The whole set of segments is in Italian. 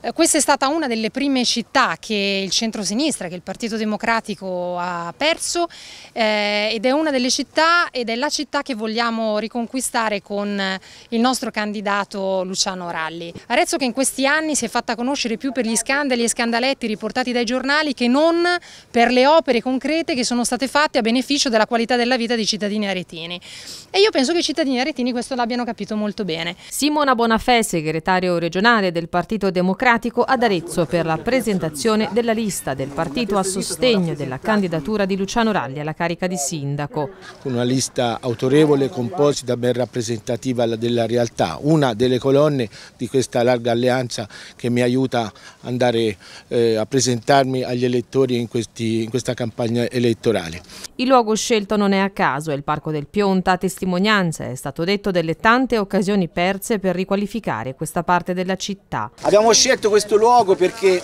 Eh, questa è stata una delle prime città che il centro-sinistra, che il Partito Democratico ha perso eh, ed è una delle città ed è la città che vogliamo riconquistare con il nostro candidato Luciano Ralli. Arezzo che in questi anni si è fatta conoscere più per gli scandali e scandaletti riportati dai giornali che non per le opere concrete che sono state fatte a beneficio della qualità della vita dei cittadini aretini. E io penso che i cittadini aretini questo l'abbiano capito molto bene. Simona Bonafè, segretario regionale del Partito Democratico, Democratico ad Arezzo per la presentazione della lista del partito a sostegno della candidatura di Luciano Ralli alla carica di sindaco. Una lista autorevole, composita, ben rappresentativa della realtà, una delle colonne di questa larga alleanza che mi aiuta andare eh, a presentarmi agli elettori in, questi, in questa campagna elettorale. Il luogo scelto non è a caso, è il Parco del Pionta, testimonianza, è stato detto, delle tante occasioni perse per riqualificare questa parte della città. Abbiamo scelto questo luogo perché,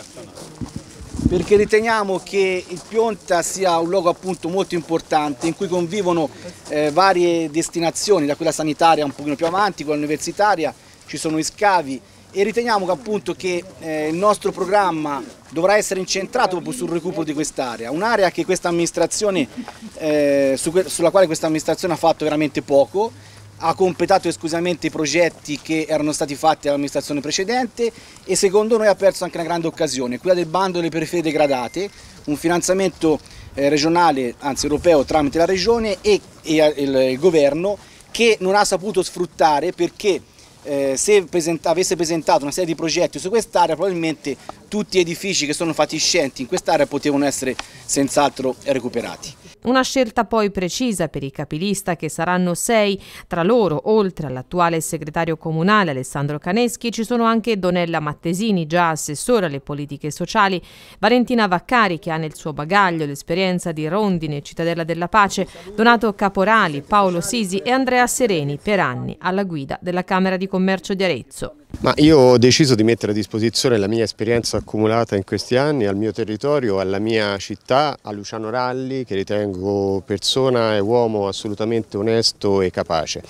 perché riteniamo che il Pionta sia un luogo appunto molto importante in cui convivono eh, varie destinazioni, da quella sanitaria un pochino più avanti, quella universitaria, ci sono gli scavi, e riteniamo che, appunto, che eh, il nostro programma dovrà essere incentrato proprio sul recupero di quest'area, un'area eh, su sulla quale questa amministrazione ha fatto veramente poco, ha completato esclusivamente i progetti che erano stati fatti dall'amministrazione precedente e secondo noi ha perso anche una grande occasione, quella del bando delle periferie degradate, un finanziamento eh, regionale, anzi europeo, tramite la regione e, e il, il governo che non ha saputo sfruttare perché eh, se presenta, avesse presentato una serie di progetti su quest'area probabilmente tutti gli edifici che sono fatiscenti in quest'area potevano essere senz'altro recuperati. Una scelta poi precisa per i capilista che saranno sei. Tra loro, oltre all'attuale segretario comunale Alessandro Caneschi, ci sono anche Donella Mattesini, già assessora alle politiche sociali, Valentina Vaccari che ha nel suo bagaglio l'esperienza di Rondine, Cittadella della Pace, Donato Caporali, Paolo Sisi e Andrea Sereni per anni alla guida della Camera di Commercio di Arezzo. Ma io ho deciso di mettere a disposizione la mia esperienza accumulata in questi anni al mio territorio, alla mia città, a Luciano Ralli che ritengo Longo persona e uomo assolutamente onesto e capace.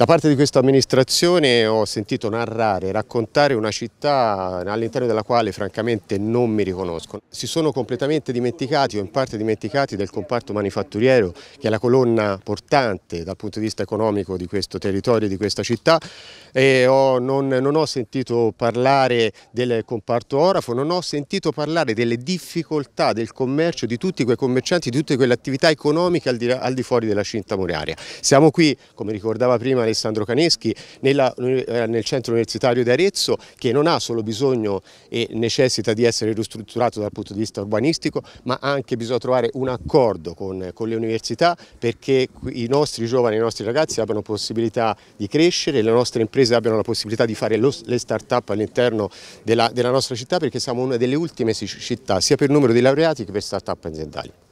Da parte di questa amministrazione ho sentito narrare, raccontare una città all'interno della quale francamente non mi riconosco. Si sono completamente dimenticati o in parte dimenticati del comparto manifatturiero che è la colonna portante dal punto di vista economico di questo territorio, e di questa città e ho, non, non ho sentito parlare del comparto orafo, non ho sentito parlare delle difficoltà del commercio, di tutti quei commercianti, di tutte quelle attività economiche al di, al di fuori della cinta muraria. Siamo qui, come ricordava prima, Alessandro Caneschi nella, eh, nel centro universitario di Arezzo che non ha solo bisogno e necessita di essere ristrutturato dal punto di vista urbanistico ma anche bisogna trovare un accordo con, con le università perché i nostri giovani, i nostri ragazzi abbiano possibilità di crescere, le nostre imprese abbiano la possibilità di fare lo, le start-up all'interno della, della nostra città perché siamo una delle ultime città sia per numero di laureati che per start-up aziendali.